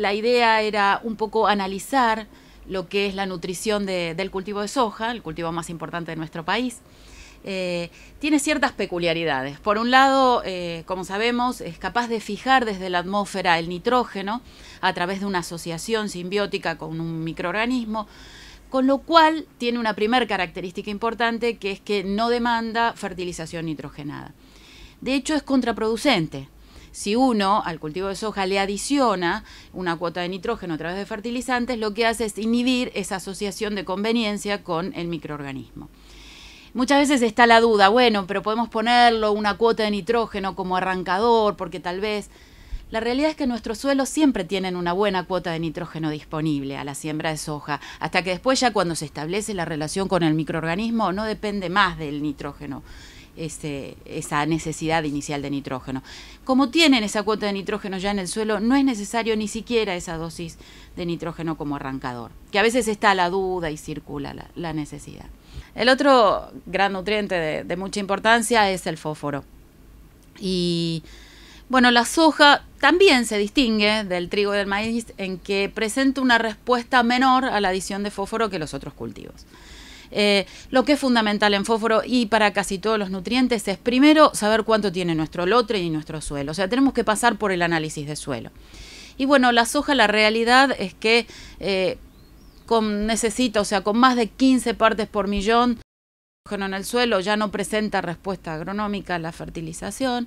la idea era un poco analizar lo que es la nutrición del cultivo de soja, el cultivo más importante de nuestro país. Eh, tiene ciertas peculiaridades. Por un lado, eh, como sabemos, es capaz de fijar desde la atmósfera el nitrógeno a través de una asociación simbiótica con un microorganismo, con lo cual tiene una primera característica importante que es que no demanda fertilización nitrogenada. De hecho, es contraproducente si uno al cultivo de soja le adiciona una cuota de nitrógeno a través de fertilizantes, lo que hace es inhibir esa asociación de conveniencia con el microorganismo. Muchas veces está la duda, bueno, pero podemos ponerlo una cuota de nitrógeno como arrancador, porque tal vez... La realidad es que nuestros suelos siempre tienen una buena cuota de nitrógeno disponible a la siembra de soja, hasta que después ya cuando se establece la relación con el microorganismo no depende más del nitrógeno este, esa necesidad inicial de nitrógeno. Como tienen esa cuota de nitrógeno ya en el suelo, no es necesario ni siquiera esa dosis de nitrógeno como arrancador, que a veces está la duda y circula la, necesidad. El otro gran nutriente de, de mucha importancia es el fósforo. Y bueno, la soja también se distingue del trigo y del maíz en que presenta una respuesta menor a la adición de fósforo que los otros cultivos. Eh, lo que es fundamental en fósforo y para casi todos los nutrientes es primero saber cuánto tiene nuestro lotre y nuestro suelo. O sea, tenemos que pasar por el análisis de suelo. Y bueno, la soja, la realidad es que eh, con, necesita, o sea, con más de 15 partes por millón en el suelo ya no presenta respuesta agronómica a la fertilización.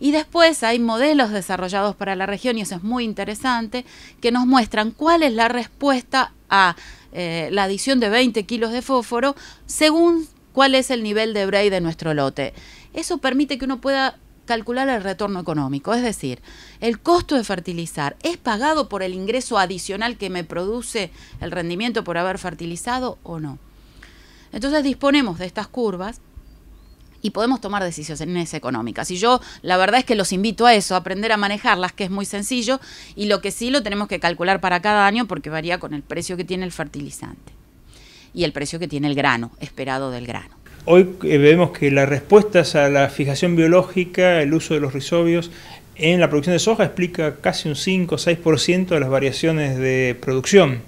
Y después hay modelos desarrollados para la región, y eso es muy interesante, que nos muestran cuál es la respuesta a eh, la adición de 20 kilos de fósforo según cuál es el nivel de Bray de nuestro lote. Eso permite que uno pueda calcular el retorno económico, es decir, el costo de fertilizar es pagado por el ingreso adicional que me produce el rendimiento por haber fertilizado o no. Entonces disponemos de estas curvas y podemos tomar decisiones económicas. Y yo la verdad es que los invito a eso, a aprender a manejarlas, que es muy sencillo, y lo que sí lo tenemos que calcular para cada año porque varía con el precio que tiene el fertilizante y el precio que tiene el grano, esperado del grano. Hoy eh, vemos que las respuestas a la fijación biológica, el uso de los rizobios en la producción de soja explica casi un 5 o 6% de las variaciones de producción.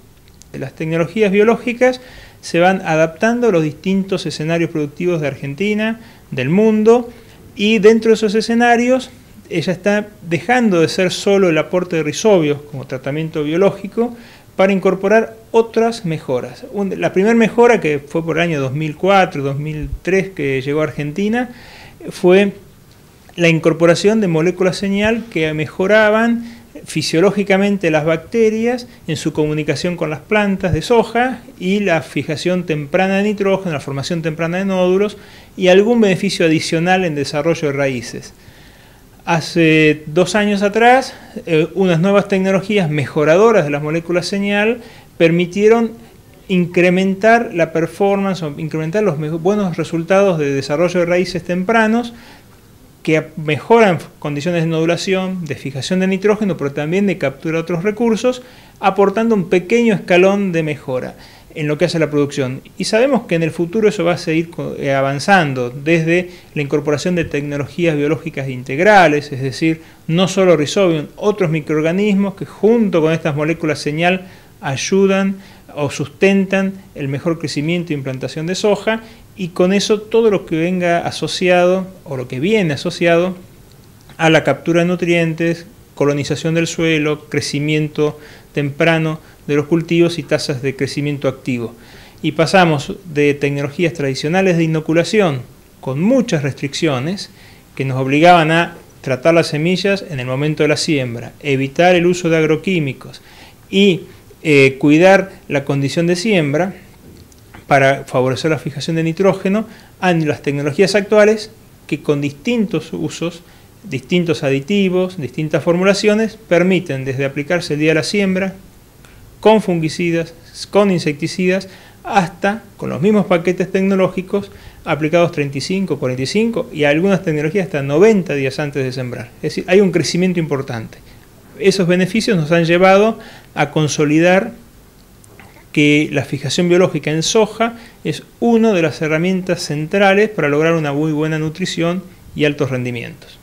Las tecnologías biológicas se van adaptando a los distintos escenarios productivos de Argentina, del mundo, y dentro de esos escenarios ella está dejando de ser solo el aporte de risobios como tratamiento biológico para incorporar otras mejoras. La primera mejora que fue por el año 2004-2003 que llegó a Argentina fue la incorporación de moléculas señal que mejoraban fisiológicamente las bacterias en su comunicación con las plantas de soja y la fijación temprana de nitrógeno, la formación temprana de nódulos y algún beneficio adicional en desarrollo de raíces. Hace dos años atrás, eh, unas nuevas tecnologías mejoradoras de las moléculas señal permitieron incrementar la performance o incrementar los buenos resultados de desarrollo de raíces tempranos que mejoran condiciones de nodulación, de fijación de nitrógeno, pero también de captura de otros recursos, aportando un pequeño escalón de mejora en lo que hace la producción. Y sabemos que en el futuro eso va a seguir eh, avanzando desde la incorporación de tecnologías biológicas integrales, es decir, no solo Rhizobium, otros microorganismos que junto con estas moléculas señal ayudan o sustentan el mejor crecimiento e implantación de soja y con eso todo lo que venga asociado o lo que viene asociado a la captura de nutrientes, colonización del suelo, crecimiento temprano de los cultivos y tasas de crecimiento activo. Y pasamos de tecnologías tradicionales de inoculación con muchas restricciones que nos obligaban a tratar las semillas en el momento de la siembra, evitar el uso de agroquímicos y eh, cuidar la condición de siembra para favorecer la fijación de nitrógeno han las tecnologías actuales que con distintos usos, distintos aditivos, distintas formulaciones, permiten desde aplicarse el día de la siembra, con fungicidas, con insecticidas, hasta con los mismos paquetes tecnológicos aplicados 35, 45 y algunas tecnologías hasta 90 días antes de sembrar. Es decir, hay un crecimiento importante. Esos beneficios nos han llevado a consolidar que la fijación biológica en soja es una de las herramientas centrales para lograr una muy buena nutrición y altos rendimientos.